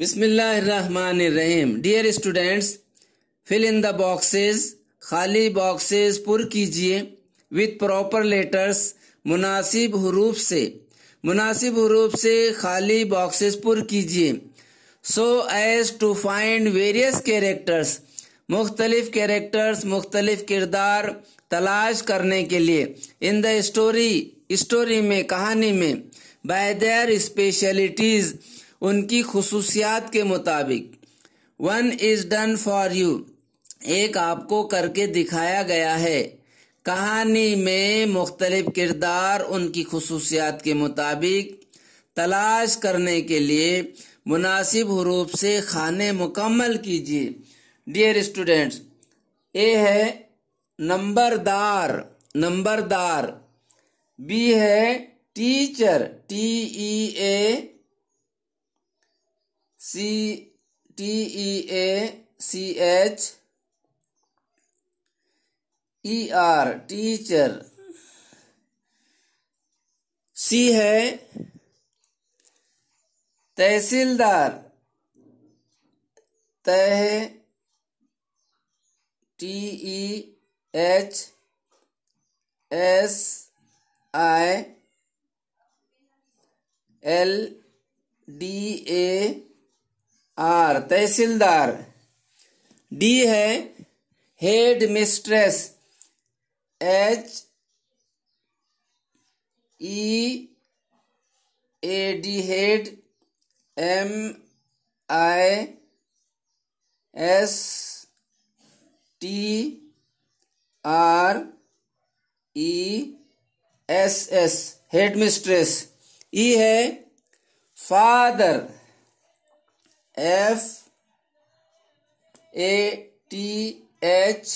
बिस्मिल्लाहिर्रहमानिर्रहीम dear students fill in the boxes खाली boxes पुर कीजिए विद प्रॉपर लेटर्स मुनासिब हरूफ से मुनासिब हरूफ से खाली बॉक्सेस पुर कीजिए so as to find various characters मुख्तलिफ कैरेक्टर्स मुख्तलिफ किरदार तलाश करने के लिए इन द स्टोरी स्टोरी में कहानी में बाय देयर स्पेशलिटीज़ उनकी खसूसियात के मुताबिक one is done for you एक आपको करके दिखाया गया है कहानी में मुख्तलिफ किरदार उनकी खसूसियात के मुताबिक तलाश करने के लिए मुनासिब हरूप से खाने मुकम्मल कीजिए डियर स्टूडेंट्स ए है नंबरदार नंबरदार बी है teacher T E A C T E A C H E R teacher C है तहसीलदार तह T E H S I L D A R तहसीलदार डी है head mistress H E A D head M I S T R E S S head mistress E है father F A T H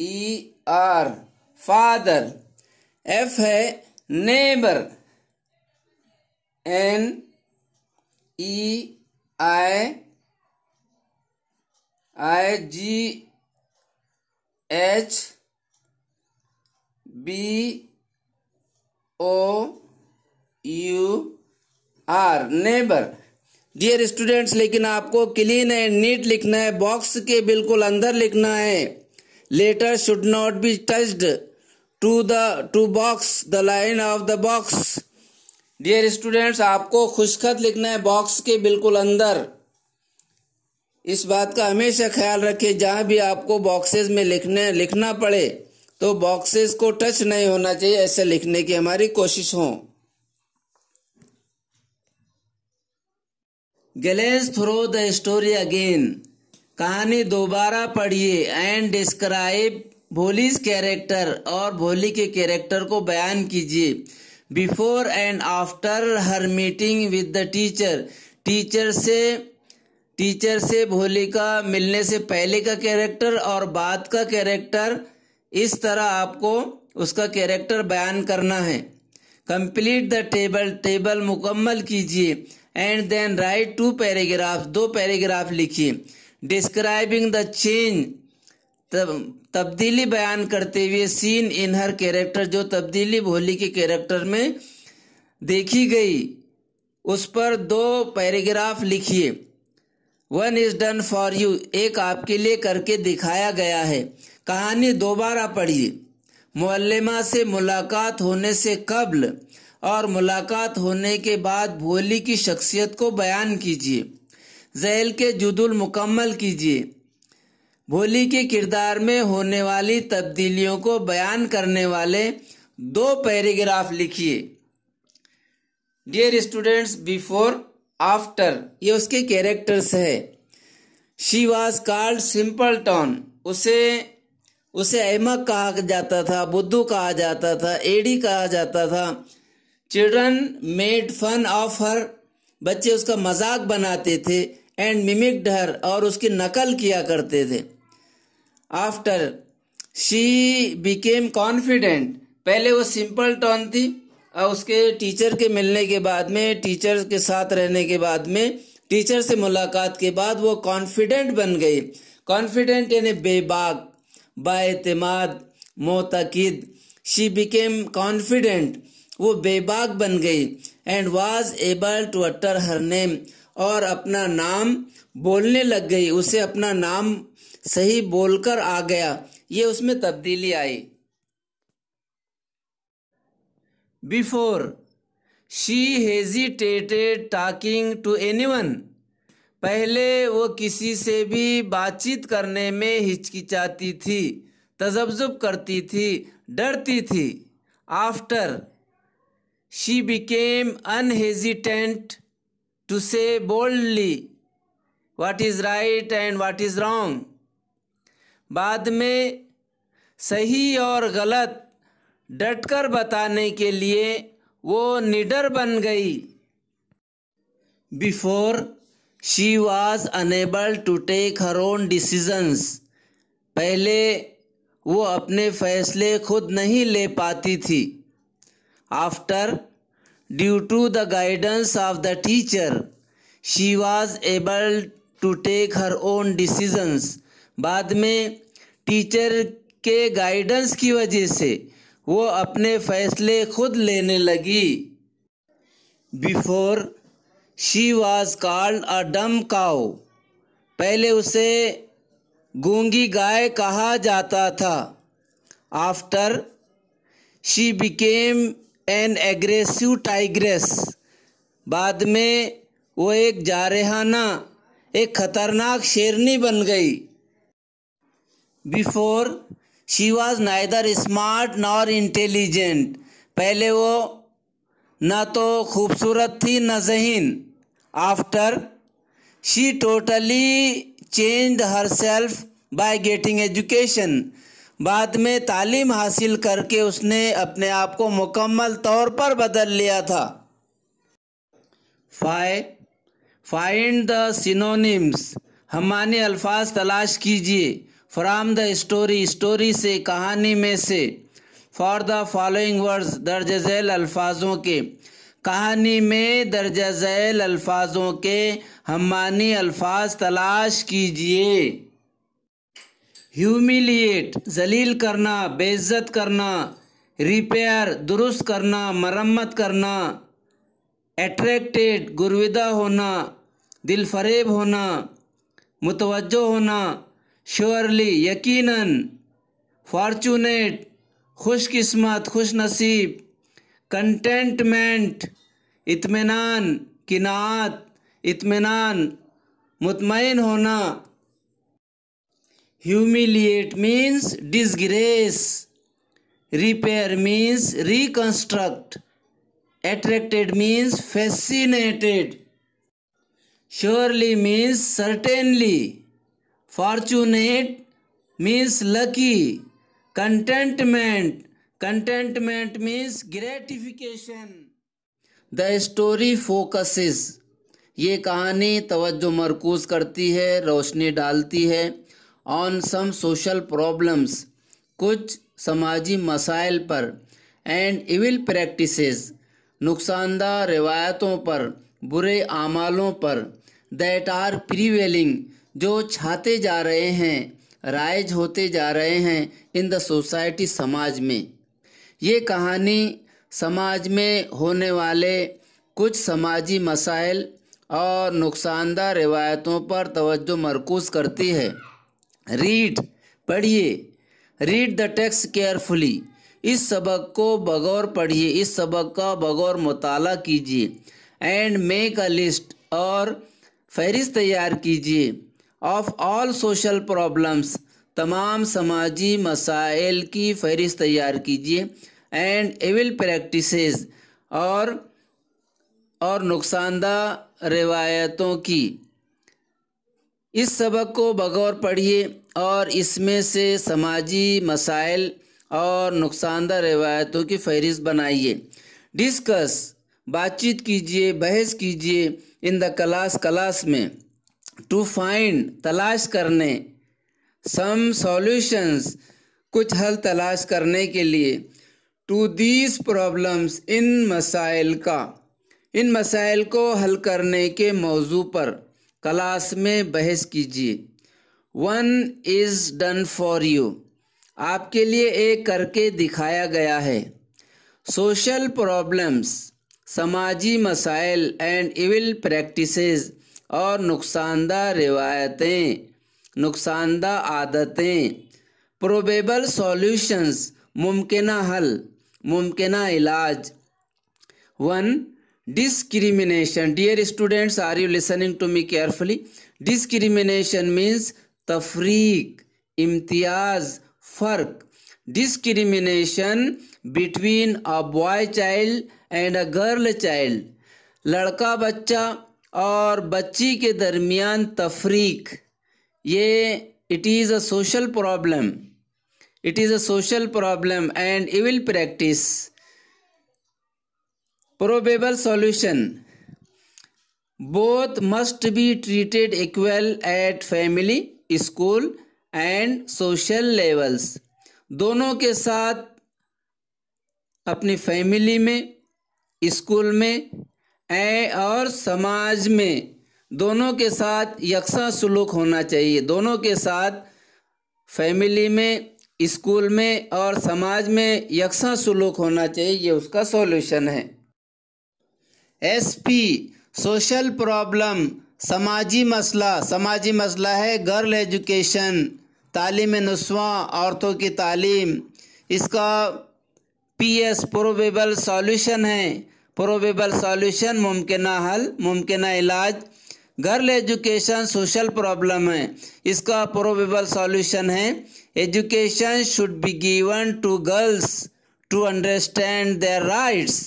E R father F है neighbour N E आई आई G H B O U R neighbour dear students लेकिन आपको clean and NEET लिखना है box के बिल्कुल अंदर लिखना है letter should not be touched to the to box the line of the box dear students आपको खुशखत लिखना है बॉक्स के बिल्कुल अंदर इस बात का हमेशा ख्याल रखें जहां भी आपको बॉक्सेस में लिखने लिखना पड़े तो बॉक्सेस को टच नहीं होना चाहिए ऐसे लिखने की हमारी कोशिश हो गलेज थ्रो द स्टोरी अगेन कहानी दोबारा पढ़िए एंड डिस्क्राइब भोलीज कैरेक्टर और भोली के कैरेक्टर को बयान कीजिए before and after her meeting with the teacher teacher से टीचर से भोली का मिलने से पहले का कैरेक्टर और बाद का कैरेक्टर इस तरह आपको उसका कैरेक्टर बयान करना है कंप्लीट द टेबल टेबल मुकम्मल कीजिए and then write to paragraph दो पैराग्राफ लिखिए डिस्क्राइबिंग द चेंज तब तब्दीली बयान करते हुए सीन इन हर कैरेक्टर जो तब्दीली भोली के कैरेक्टर में देखी गई उस पर दो पैराग्राफ लिखिए one is done for you एक आपके लिए करके दिखाया गया है कहानी दोबारा पढ़िए मुअल्लिमा से मुलाकात होने से कबल और मुलाकात होने के बाद भोली की शख्सियत को बयान कीजिए जैल के जुदुल मुकम्मल कीजिए भोली के किरदार में होने वाली तब्दीलियों को बयान करने वाले दो पैराग्राफ लिखिए डियर स्टूडेंट्स बिफोर आफ्टर ये उसके कैरेक्टर्स है she was called simpleton उसे उसे अहमक कहा जाता था बुद्धू कहा जाता था एडी कहा जाता था children made fun of her बच्चे उसका मजाक बनाते थे एंड मिमिक हर और उसकी नकल किया करते थे आफ्टर शी बिकेम कॉन्फिडेंट पहले वो सिंपल टॉन थी और उसके टीचर के मिलने के बाद में टीचर के साथ रहने के बाद में टीचर से मुलाकात के बाद वो कॉन्फिडेंट बन गई कॉन्फिडेंट यानी बेबाक बातमाद मोतकद शी बिकेम कॉन्फिडेंट वो बेबाक बन गई and was able to utter her name और अपना नाम बोलने लग गई उसे अपना नाम सही बोलकर आ गया ये उसमें तब्दीली आई before she hesitated talking to anyone पहले वो किसी से भी बातचीत करने में हिचकिचाती थी तजब्जुब करती थी डरती थी after she became unhesitant to say boldly what is right and what is wrong. बाद में सही और गलत डटकर बताने के लिए वो निडर बन गई before she was unable to take her own decisions पहले वो अपने फैसले खुद नहीं ले पाती थी After, due to the guidance of the teacher, she was able to take her own decisions. बाद में टीचर के गाइडेंस की वजह से वो अपने फैसले खुद लेने लगी before she was called a dumb cow पहले उसे गूंगी गाय कहा जाता था after she became an aggressive tigress बाद में वो एक जारहाना एक खतरनाक शेरनी बन गई before she was neither smart nor intelligent पहले वो न तो खूबसूरत थी न जहीन after she totally change herself by getting education बाद में तालीम हासिल करके उसने अपने आप को मुकम्मल तौर पर बदल लिया था फाइ फाइंड द सिनोनिम्स हमाने अल्फाज तलाश कीजिए फ्राम द स्टोरी स्टोरी से कहानी में से फॉर द फॉलोइंग वर्ड्स दर्ज झैल अल्फाजों के कहानी में दर्ज झैल अल्फाजों के हमानी अल्फाज तलाश कीजिए ह्यूमिलिएट जलील करना बेइज्जत करना रिपेयर दुरुस्त करना मरम्मत करना एट्रैक्टेड गुरविदा होना दिल फरेब होना मुतवजो होना श्योरली यकीनन खुशकस्मत खुश नसीब कंटेंटमेंट इत्मीनान किनात इत्मीनान मुतमिन होना humiliate means disgrace repair means reconstruct attracted means fascinated surely means certainly fortunate means lucky contentment contentment means gratification the story focuses ये कहानी तवज्जो मरकूज़ करती है रोशनी डालती है ऑन सम सोशल प्रॉब्लम्स कुछ समाजी मसाइल पर एंड इविल प्रैक्टिसेस नुकसानदार रिवायतों पर बुरे आमालों पर दैट आर प्रीवेलिंग जो छाते जा रहे हैं राइज होते जा रहे हैं इन द सोसाइटी समाज में ये कहानी समाज में होने वाले कुछ समाजी मसाइल और नुकसानदा रिवायतों पर तवज्जो मरकूज़ करती है रीड पढ़िए रीड द टेक्स्ट केयरफुली इस सबक को बगौर पढ़िए इस सबक का बगौर मताल कीजिए एंड मेक अ लिस्ट और फहरिस्त तैयार कीजिए ऑफ ऑल सोशल प्रॉब्लम्स तमाम समाजी मसाइल की फहरिस्त तैयार कीजिए एंड एविल प्रैक्टिसेस और और नुकसानदा रिवायतों की इस सबक को बगौर पढ़िए और इसमें से समाजी मसाइल और नुकसानद रवायतों की फहरिस्त बनाइए डिस्कस बातचीत कीजिए बहस कीजिए इन द क्लास क्लास में टू फाइंड तलाश करने सम सॉल्यूशंस कुछ हल तलाश करने के लिए टू दीज प्रॉब्लम्स इन मसाइल का इन मसाइल को हल करने के मौजू पर क्लास में बहस कीजिए one is done for you आपके लिए एक करके दिखाया गया है सोशल प्रॉब्लम्स समाजी मसाइल एंड इविल प्रैक्टिसेस और नुकसानदा रिवायतें नुकसानदा आदतें प्रोबेबल सॉल्यूशंस मुमकिन हल मुमकिन इलाज वन discrimination dear students are you listening to me carefully discrimination means tafreeq imtiyaz farq discrimination between a boy child and a girl child लड़का बच्चा और बच्ची के दरमियान तफरीक ये it is a social problem it is a social problem and you will practise probable solution both must be treated equal at family school and social levels दोनों के साथ अपनी फैमिली में स्कूल में और समाज में दोनों के साथ यकसा सलूक होना चाहिए दोनों के साथ फैमिली में स्कूल में और समाज में यकसा सलूक होना चाहिए ये उसका सॉल्यूशन है एस पी सोशल प्रॉब्लम समाजी मसला समाजी मसला है गर्ल एजुकेशन तालीम नस्वा औरतों की तालीम इसका पी एस प्रोबेबल सॉल्यूशन है प्रोबेबल सॉल्यूशन मुमकिन हल मुमकिन इलाज गर्ल एजुकेशन सोशल प्रॉब्लम है इसका प्रोबेबल सॉल्यूशन है education should be given to girls to understand their rights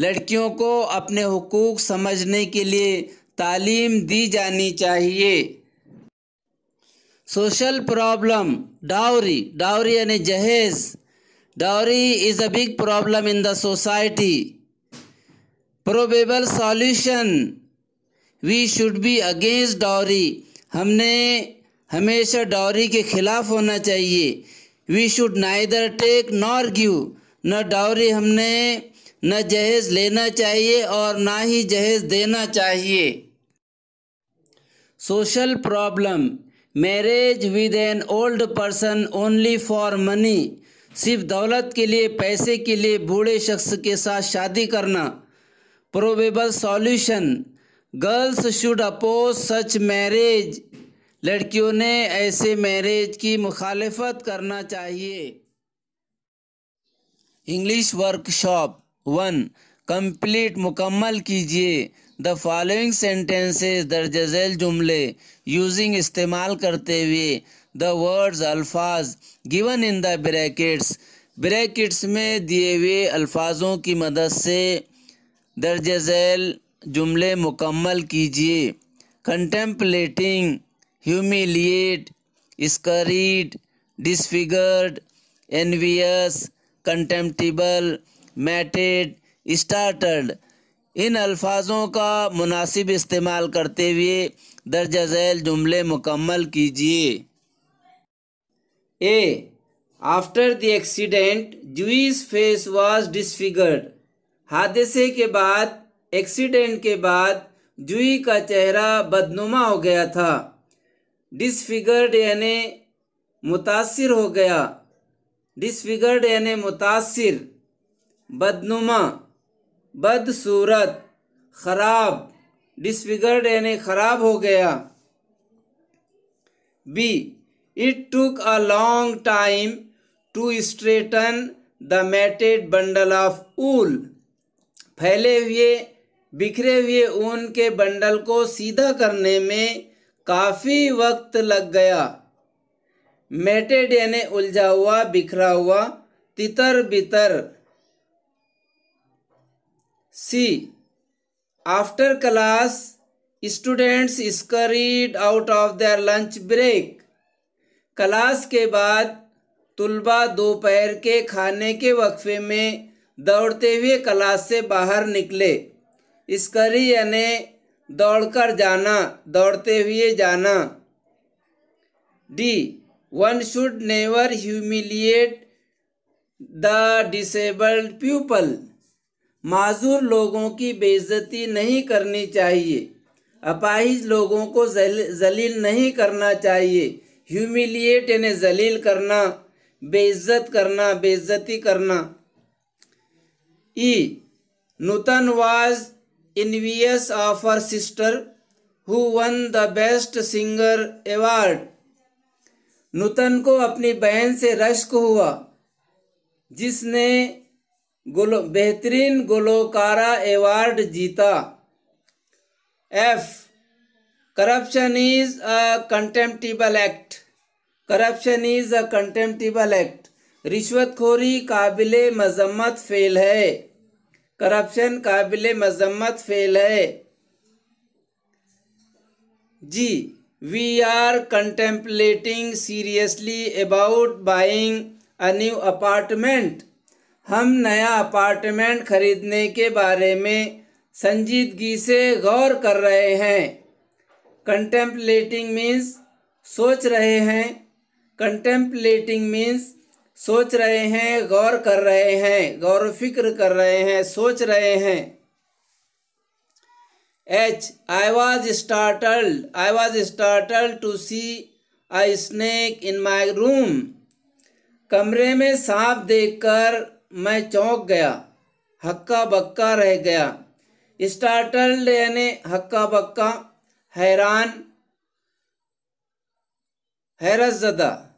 लड़कियों को अपने हकूक़ समझने के लिए तालीम दी जानी चाहिए सोशल प्रॉब्लम डाउरी डाउरी यानी जहेज़ dowry is a big problem in the society probable solution we should be against dowry हमने हमेशा डाउरी के खिलाफ होना चाहिए we should neither take nor give न डावरी हमने न जहेज लेना चाहिए और ना ही जहेज देना चाहिए social problem marriage with an old person only for money सिर्फ दौलत के लिए पैसे के लिए बूढ़े शख्स के साथ शादी करना probable solution girls should oppose such marriage लड़कियों ने ऐसे मैरिज की मुखालफत करना चाहिए इंग्लिश वर्कशॉप वन कंप्लीट मुकम्मल कीजिए द फॉलोइंग सेंटेंसेस दर्जैल जुमले यूजिंग इस्तेमाल करते हुए द वर्ड्स अल्फाज given in the brackets brackets में दिए हुए अल्फाजों की मदद से दर्ज झैल जुमले मुकम्मल कीजिए contemplating humiliate scurried disfigured envious contemptible matted startled इन अल्फाजों का मुनासिब इस्तेमाल करते हुए दर्ज झैल जुमले मुकम्मल कीजिए ए आफ्टर द एक्सीडेंट जूस फेस वॉज डिसफिगर्ड हादसे के बाद एक्सीडेंट के बाद जुई का चेहरा बदनुमा हो गया था डिसफिगर्ड यानी मुतासर हो गया डिसफिगर्ड यानी मुतासर बदनुमा बदसूरत खराब डिसफिगर्ड यानी खराब हो गया B it took a long time to straighten the matted bundle of wool फैले हुए बिखरे हुए ऊन के बंडल को सीधा करने में काफ़ी वक्त लग गया मेटेड यानी उलझा हुआ बिखरा हुआ तितर बितर C after class students scurried out of their lunch break class के बाद तुलबा दोपहर के खाने के वक्फे में दौड़ते हुए क्लास से बाहर निकले स्करी यानि दौड़कर जाना दौड़ते हुए जाना D one should never humiliate the disabled people माजूर लोगों की बेइज्जती नहीं करनी चाहिए अपाहिज लोगों को जलील नहीं करना चाहिए ह्यूमिलिएट यानी जलील करना बेइज्जत करना बेइज्जती करना E Nutan was envious of her sister who won the best singer award Nutan को अपनी बहन से रश्क हुआ जिसने गोलो बेहतरीन गोलोकारा एवार्ड जीता F corruption is a contemptible act corruption is a contemptible act रिश्वतखोरी काबिल मजम्मत फेल है करप्शन काबिल मजम्मत फेल है G we are contemplating seriously about buying a new apartment हम नया अपार्टमेंट खरीदने के बारे में संजीदगी से गौर कर रहे हैं कंटेम्पलेटिंग मीन्स सोच रहे हैं कंटेम्पलेटिंग मीन्स सोच रहे हैं गौर कर रहे हैं गौर फिक्र कर रहे हैं सोच रहे हैं H I was startled I was startled to see a snake in my room कमरे में सांप देखकर मैं चौंक गया हक्का बक्का रह गया स्टार्टल यानी हक्का बक्का हैरान हैरत ज़दा